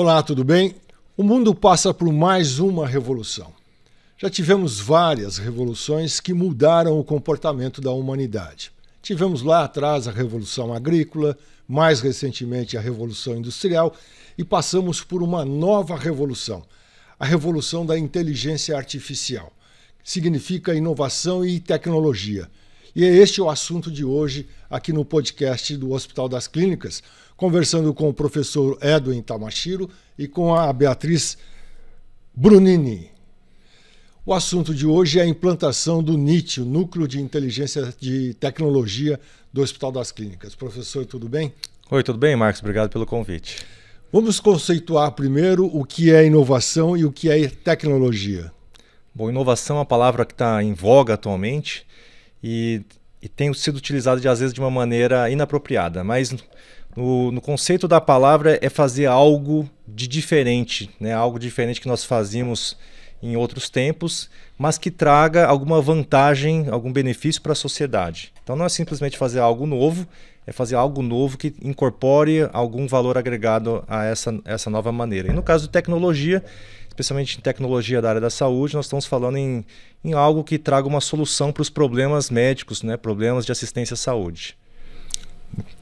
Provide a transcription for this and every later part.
Olá, tudo bem? O mundo passa por mais uma revolução. Já tivemos várias revoluções que mudaram o comportamento da humanidade. Tivemos lá atrás a Revolução Agrícola, mais recentemente a Revolução Industrial e passamos por uma nova revolução, a revolução da inteligência artificial. Significa inovação e tecnologia. E é este o assunto de hoje aqui no podcast do Hospital das Clínicas, conversando com o professor Edwin Tamashiro e com a Beatriz Brunini. O assunto de hoje é a implantação do NIT, o Núcleo de Inteligência de Tecnologia do Hospital das Clínicas. Professor, tudo bem? Oi, tudo bem, Marcos? Obrigado pelo convite. Vamos conceituar primeiro o que é inovação e o que é tecnologia. Bom, inovação é uma palavra que está em voga atualmente e, e tem sido utilizado de, às vezes de uma maneira inapropriada. Mas no, no, conceito da palavra é fazer algo de diferente, né? algo diferente que nós fazíamos em outros tempos, mas que traga alguma vantagem, algum benefício para a sociedade. Então não é simplesmente fazer algo novo, é fazer algo novo que incorpore algum valor agregado a essa, essa nova maneira. E no caso de tecnologia, especialmente em tecnologia da área da saúde, nós estamos falando em, em algo que traga uma solução para os problemas médicos, né? problemas de assistência à saúde.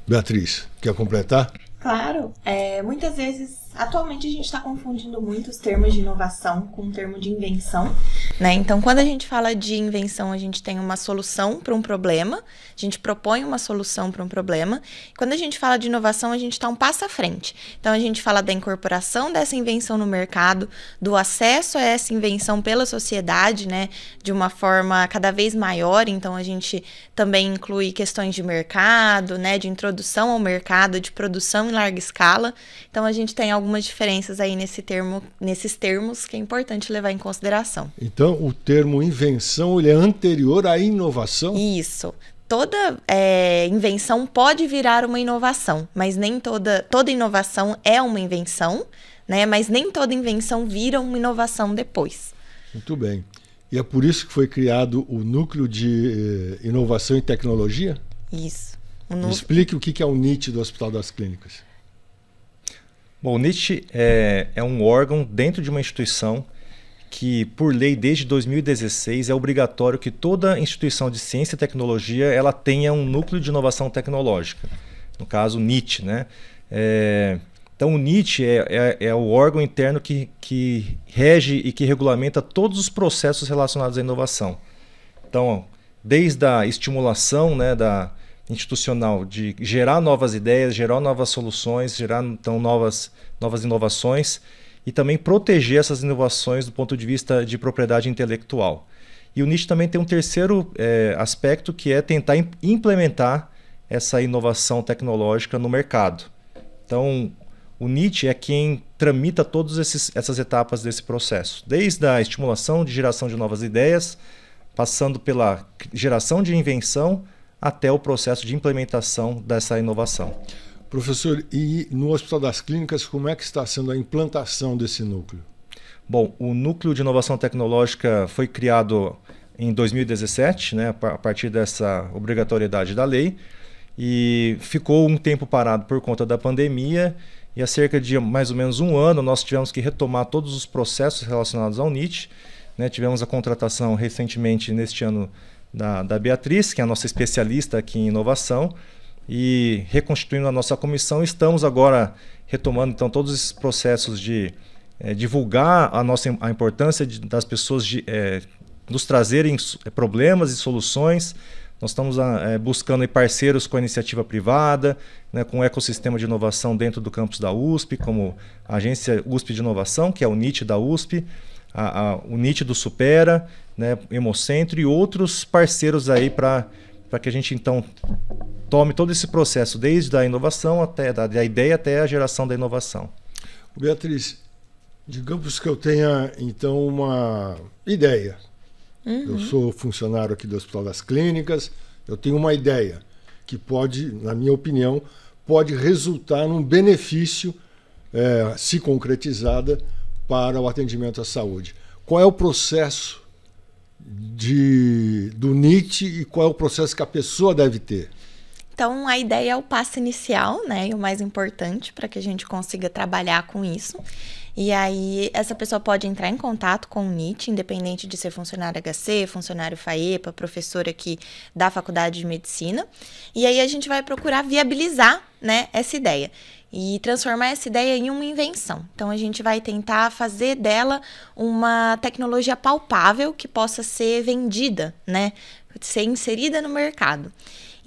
Beatriz, quer completar? Claro. É, muitas vezes, atualmente a gente está confundindo muito os termos de inovação com o termo de invenção. Né? Então, quando a gente fala de invenção, a gente tem uma solução para um problema, a gente propõe uma solução para um problema. Quando a gente fala de inovação, a gente está um passo à frente. Então, a gente fala da incorporação dessa invenção no mercado, do acesso a essa invenção pela sociedade, né, de uma forma cada vez maior. Então, a gente também inclui questões de mercado, né, de introdução ao mercado, de produção em larga escala. Então, a gente tem algumas diferenças aí nesse termo, nesses termos que é importante levar em consideração. Então, então, o termo invenção ele é anterior à inovação? Isso. Toda é, invenção pode virar uma inovação, mas nem toda, toda inovação é uma invenção, né? Mas nem toda invenção vira uma inovação depois. Muito bem. E é por isso que foi criado o Núcleo de eh, Inovação e Tecnologia? Isso. O nu... Explique o que é o NIT do Hospital das Clínicas. Bom, o NIT é, é um órgão dentro de uma instituição que, por lei, desde 2016 é obrigatório que toda instituição de ciência e tecnologia ela tenha um núcleo de inovação tecnológica. No caso, o NIT, né? É, então, o NIT é, é, é, o órgão interno que, que rege e que regulamenta todos os processos relacionados à inovação. Então, desde a estimulação né, da institucional de gerar novas ideias, gerar novas soluções, gerar então, novas, novas inovações, e também proteger essas inovações do ponto de vista de propriedade intelectual. E o Nietzsche também tem um terceiro é, aspecto que é tentar implementar essa inovação tecnológica no mercado. Então, o Nietzsche é quem tramita todas essas etapas desse processo, desde a estimulação de geração de novas ideias, passando pela geração de invenção, até o processo de implementação dessa inovação. Professor, e no Hospital das Clínicas, como é que está sendo a implantação desse núcleo? Bom, o núcleo de inovação tecnológica foi criado em 2017, né, a partir dessa obrigatoriedade da lei, e ficou um tempo parado por conta da pandemia. E há cerca de mais ou menos um ano nós tivemos que retomar todos os processos relacionados ao NIT. Né, tivemos a contratação recentemente neste ano da, da Beatriz, que é a nossa especialista aqui em inovação e reconstituindo a nossa comissão, estamos agora retomando então todos esses processos de é, divulgar a nossa a importância de, das pessoas de, é, nos trazerem eh, problemas e soluções. Nós estamos é, buscando parceiros com a iniciativa privada, né, com o ecossistema de inovação dentro do campus da USP, como a Agência USP de Inovação, que é o NIT da USP, a, a, o NIT do Supera, né, Hemocentro e outros parceiros aí para que a gente então tome todo esse processo, desde a inovação até da, da ideia até a geração da inovação. Beatriz, digamos que eu tenha então uma ideia. Uhum. Eu sou funcionário aqui do Hospital das Clínicas, eu tenho uma ideia que pode, na minha opinião, pode resultar num benefício, é, se concretizada, para o atendimento à saúde. Qual é o processo de, do NIT e qual é o processo que a pessoa deve ter? Então, a ideia é o passo inicial, né? E o mais importante para que a gente consiga trabalhar com isso. E aí, essa pessoa pode entrar em contato com o NIT, independente de ser funcionário HC, funcionário FAEPA, professora aqui da Faculdade de Medicina. E aí, a gente vai procurar viabilizar, né, essa ideia e transformar essa ideia em uma invenção. Então a gente vai tentar fazer dela uma tecnologia palpável que possa ser vendida, né? Ser inserida no mercado.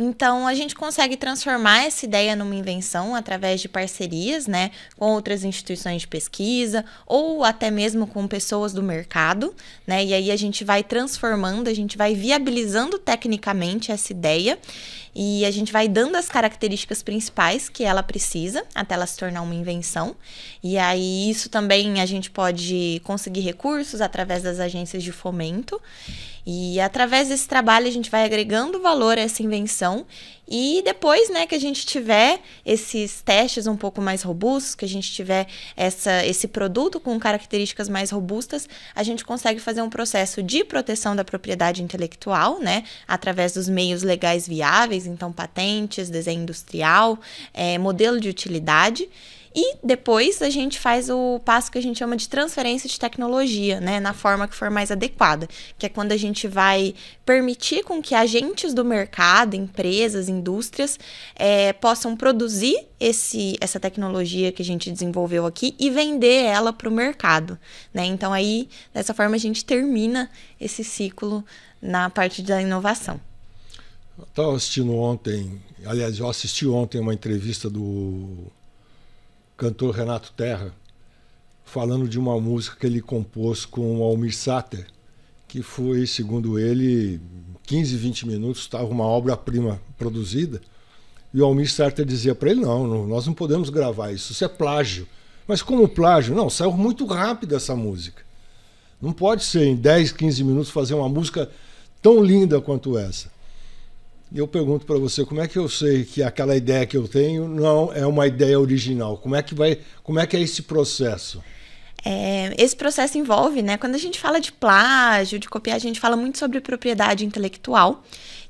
Então, a gente consegue transformar essa ideia numa invenção através de parcerias, né, com outras instituições de pesquisa ou até mesmo com pessoas do mercado, né? E aí a gente vai transformando, a gente vai viabilizando tecnicamente essa ideia e a gente vai dando as características principais que ela precisa até ela se tornar uma invenção. E aí isso também a gente pode conseguir recursos através das agências de fomento. E através desse trabalho a gente vai agregando valor a essa invenção e depois, né, que a gente tiver esses testes um pouco mais robustos, que a gente tiver essa, esse produto com características mais robustas, a gente consegue fazer um processo de proteção da propriedade intelectual, né, através dos meios legais viáveis, então patentes, desenho industrial, é, modelo de utilidade. E depois a gente faz o passo que a gente chama de transferência de tecnologia, né, na forma que for mais adequada, que é quando a gente vai permitir com que agentes do mercado, empresas, indústrias, é, possam produzir esse, essa tecnologia que a gente desenvolveu aqui e vender ela para o mercado, né? Então aí dessa forma a gente termina esse ciclo na parte da inovação. estava assistindo ontem, aliás, eu assisti ontem uma entrevista do cantor Renato Terra, falando de uma música que ele compôs com o Almir Sater, que foi, segundo ele, 15, 20 minutos, estava uma obra-prima produzida. E o Almir Sater dizia para ele: não, nós não podemos gravar isso, isso é plágio. Mas como plágio? Não, saiu muito rápido essa música. Não pode ser em 10, 15 minutos fazer uma música tão linda quanto essa eu pergunto para você, como é que eu sei que aquela ideia que eu tenho não é uma ideia original? Como é que vai, como é que é esse processo? É, esse processo envolve, né? Quando a gente fala de plágio, de copiar, a gente fala muito sobre propriedade intelectual.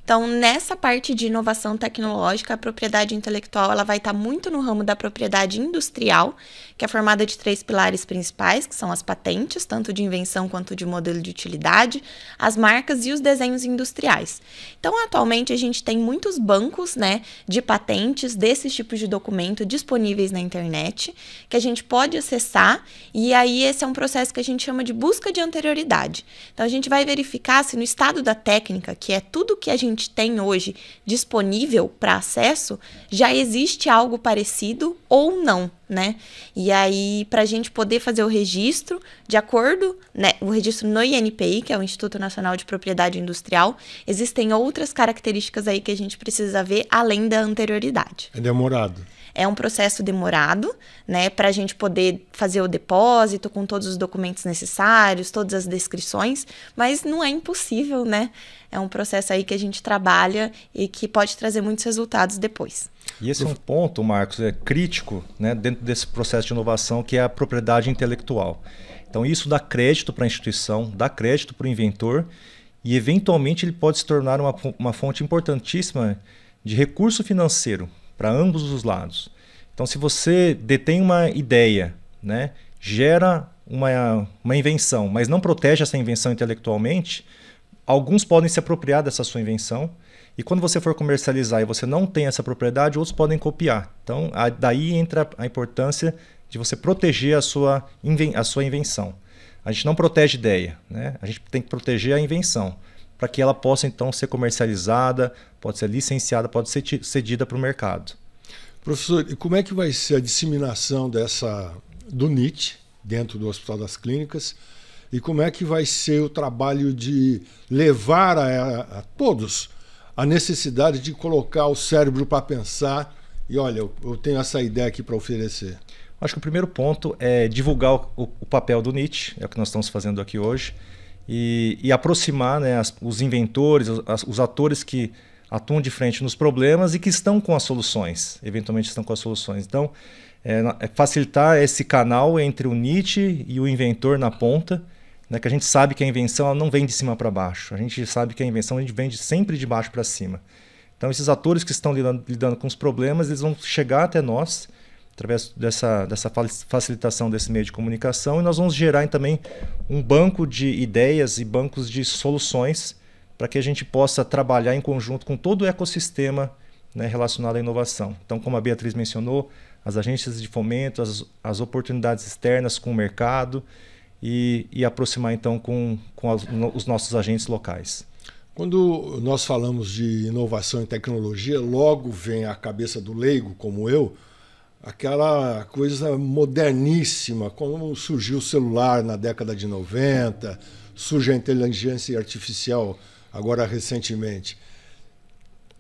Então, nessa parte de inovação tecnológica, a propriedade intelectual ela vai estar tá muito no ramo da propriedade industrial, que é formada de três pilares principais, que são as patentes, tanto de invenção quanto de modelo de utilidade, as marcas e os desenhos industriais. Então, atualmente a gente tem muitos bancos, né, de patentes desses tipos de documento disponíveis na internet, que a gente pode acessar, e aí esse é um processo que a gente chama de busca de anterioridade. Então, a gente vai verificar se no estado da técnica, que é tudo que a gente gente tem hoje disponível para acesso, já existe algo parecido ou não, né? E aí, para a gente poder fazer o registro, de acordo, né, o registro no INPI, que é o Instituto Nacional de Propriedade Industrial, existem outras características aí que a gente precisa ver além da anterioridade. É demorado. É um processo demorado, né, para a gente poder fazer o depósito com todos os documentos necessários, todas as descrições, mas não é impossível, né? É um processo aí que a gente trabalha e que pode trazer muitos resultados depois. E esse é um ponto, Marcos, é crítico né, dentro desse processo de inovação que é a propriedade intelectual. Então, isso dá crédito para a instituição, dá crédito para o inventor e, eventualmente, ele pode se tornar uma, uma fonte importantíssima de recurso financeiro para ambos os lados. Então, se você detém uma ideia, né, gera uma, uma invenção, mas não protege essa invenção intelectualmente, alguns podem se apropriar dessa sua invenção. E quando você for comercializar e você não tem essa propriedade, outros podem copiar. Então, a, daí entra a importância de você proteger a sua, a sua invenção. A gente não protege ideia, né? a gente tem que proteger a invenção para que ela possa então ser comercializada, pode ser licenciada, pode ser cedida para o mercado. Professor, e como é que vai ser a disseminação dessa do NIT dentro do Hospital das Clínicas? E como é que vai ser o trabalho de levar a, a todos a necessidade de colocar o cérebro para pensar e olha, eu, eu tenho essa ideia aqui para oferecer? Acho que o primeiro ponto é divulgar o, o papel do NIT, é o que nós estamos fazendo aqui hoje e, e aproximar né, as, os inventores, as, os atores que atuam de frente nos problemas e que estão com as soluções, eventualmente estão com as soluções. Então, é, é facilitar esse canal entre o Nietzsche e o inventor na ponta, né, que a gente sabe que a invenção não vem de cima para baixo, a gente sabe que a invenção a gente vem de, sempre de baixo para cima. Então, esses atores que estão lidando, lidando com os problemas, eles vão chegar até nós através dessa, dessa facilitação desse meio de comunicação, e nós vamos gerar também um banco de ideias e bancos de soluções para que a gente possa trabalhar em conjunto com todo o ecossistema né, relacionado à inovação. Então, como a Beatriz mencionou, as agências de fomento, as, as oportunidades externas com o mercado e, e aproximar então com, com as, no, os nossos agentes locais. Quando nós falamos de inovação e tecnologia, logo vem à cabeça do leigo, como eu, aquela coisa moderníssima, como surgiu o celular na década de 90, surge a inteligência artificial agora recentemente.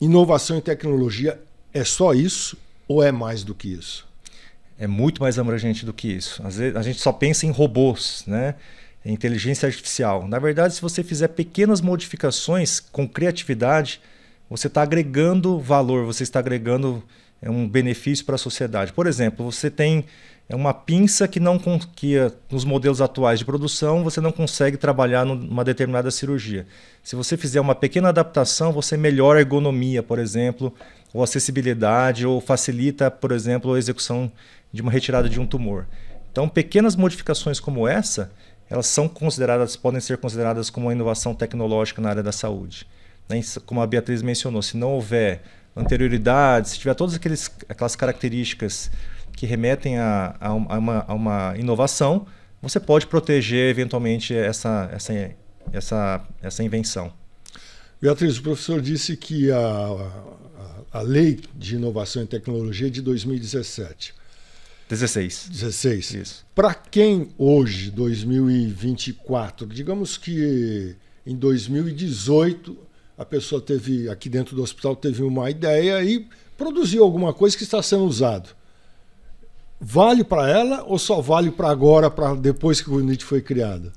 Inovação em tecnologia é só isso ou é mais do que isso? É muito mais abrangente do que isso. Às vezes a gente só pensa em robôs, né? Em inteligência artificial. Na verdade, se você fizer pequenas modificações com criatividade, você está agregando valor, você está agregando é um benefício para a sociedade. Por exemplo, você tem é uma pinça que não que eh, nos modelos atuais de produção você não consegue trabalhar numa determinada cirurgia. Se você fizer uma pequena adaptação, você melhora a ergonomia, por exemplo, ou acessibilidade, ou facilita, por exemplo, a execução de uma retirada de um tumor. Então, pequenas modificações como essa, elas são consideradas, podem ser consideradas como uma inovação tecnológica na área da saúde. Né? Como a Beatriz mencionou, se não houver anterioridade, se tiver todas aqueles, aquelas características que remetem a, a, uma, a uma inovação, você pode proteger eventualmente essa, essa, essa, essa invenção. Beatriz, o professor disse que a, a, a lei de inovação e tecnologia é de 2017. 16. 16. Isso. Para quem hoje, 2024, digamos que em 2018 a pessoa teve, aqui dentro do hospital, teve uma ideia e produziu alguma coisa que está sendo usado. Vale para ela ou só vale para agora, para depois que o NIT foi criado?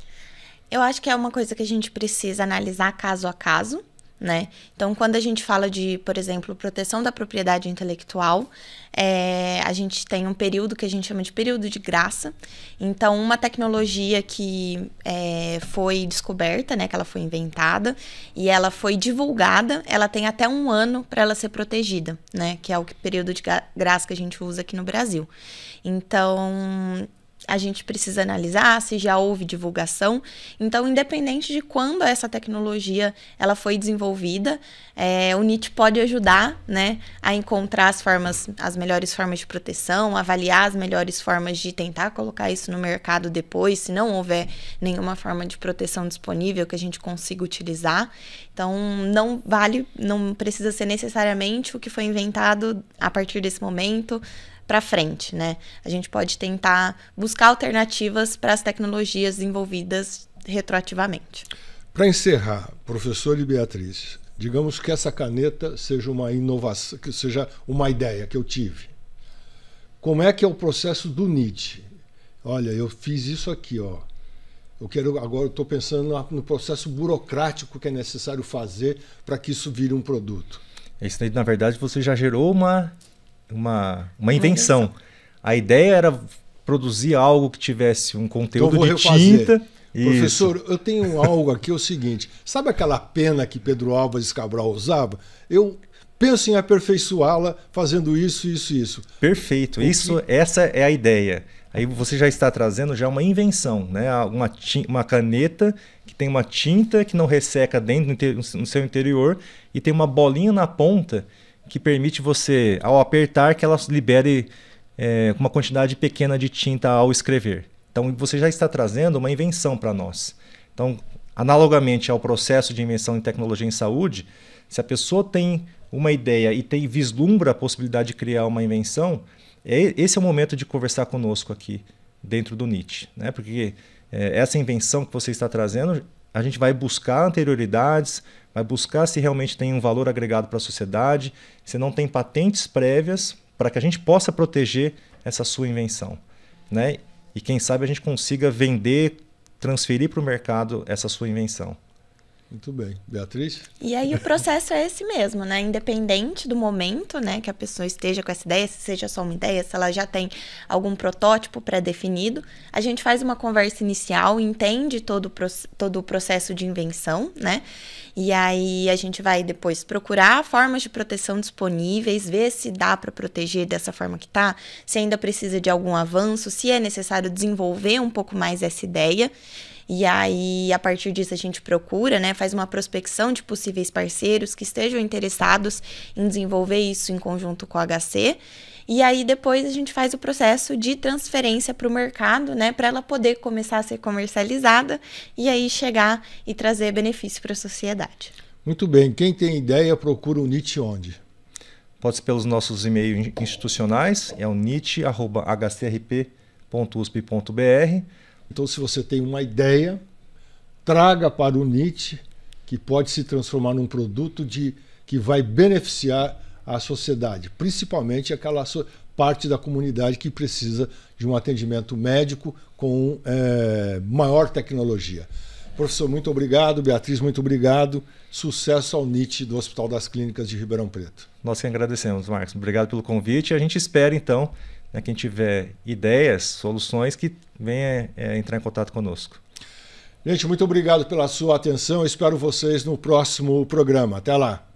Eu acho que é uma coisa que a gente precisa analisar caso a caso né? Então, quando a gente fala de, por exemplo, proteção da propriedade intelectual, é, a gente tem um período que a gente chama de período de graça. Então, uma tecnologia que é, foi descoberta, né, que ela foi inventada e ela foi divulgada, ela tem até um ano para ela ser protegida, né, que é o período de graça que a gente usa aqui no Brasil. Então, a gente precisa analisar se já houve divulgação. Então, independente de quando essa tecnologia ela foi desenvolvida, é, o NIT pode ajudar né, a encontrar as formas, as melhores formas de proteção, avaliar as melhores formas de tentar colocar isso no mercado depois, se não houver nenhuma forma de proteção disponível que a gente consiga utilizar. Então, não vale, não precisa ser necessariamente o que foi inventado a partir desse momento, para frente, né? A gente pode tentar buscar alternativas para as tecnologias desenvolvidas retroativamente. Para encerrar, professor e Beatriz, digamos que essa caneta seja uma inovação, que seja uma ideia que eu tive. Como é que é o processo do NIT? Olha, eu fiz isso aqui, ó. Eu quero agora estou pensando no processo burocrático que é necessário fazer para que isso vire um produto. Isso na verdade, você já gerou uma uma, uma invenção. A ideia era produzir algo que tivesse um conteúdo então de refazer. tinta. Isso. Professor, eu tenho algo aqui, é o seguinte. Sabe aquela pena que Pedro Álvares Cabral usava? Eu penso em aperfeiçoá-la fazendo isso, isso, isso. Perfeito. O isso, que... essa é a ideia. Aí você já está trazendo já uma invenção, né? Ah, uma, uma caneta que tem uma tinta que não resseca dentro no seu interior e tem uma bolinha na ponta que permite você, ao apertar, que ela libere é, uma quantidade pequena de tinta ao escrever. Então você já está trazendo uma invenção para nós. Então, analogamente ao processo de invenção em tecnologia em saúde, se a pessoa tem uma ideia e tem vislumbra a possibilidade de criar uma invenção, é, esse é o momento de conversar conosco aqui dentro do NIT, né? Porque é, essa invenção que você está trazendo, a gente vai buscar anterioridades, vai buscar se realmente tem um valor agregado para a sociedade, se não tem patentes prévias para que a gente possa proteger essa sua invenção. Né? E quem sabe a gente consiga vender, transferir para o mercado essa sua invenção. Muito bem. Beatriz? E aí o processo é esse mesmo, né? Independente do momento, né, que a pessoa esteja com essa ideia, se seja só uma ideia, se ela já tem algum protótipo pré-definido, a gente faz uma conversa inicial, entende todo o, todo o processo de invenção, né? E aí a gente vai depois procurar formas de proteção disponíveis, ver se dá para proteger dessa forma que tá, se ainda precisa de algum avanço, se é necessário desenvolver um pouco mais essa ideia. E aí, a partir disso, a gente procura, né? Faz uma prospecção de possíveis parceiros que estejam interessados em desenvolver isso em conjunto com o HC. E aí depois a gente faz o processo de transferência para o mercado, né, para ela poder começar a ser comercializada e aí chegar e trazer benefício para a sociedade. Muito bem, quem tem ideia procura o NIT onde? Pode ser pelos nossos e-mails institucionais, é o nit@hcrp.usp.br então, se você tem uma ideia, traga para o NIT, que pode se transformar num produto de, que vai beneficiar a sociedade, principalmente aquela so parte da comunidade que precisa de um atendimento médico com é, maior tecnologia. Professor, muito obrigado. Beatriz, muito obrigado. Sucesso ao NIT do Hospital das Clínicas de Ribeirão Preto. Nós que agradecemos, Marcos. Obrigado pelo convite. A gente espera, então, né, quem tiver ideias, soluções, que venha é, entrar em contato conosco. Gente, muito obrigado pela sua atenção. espero vocês no próximo programa. Até lá.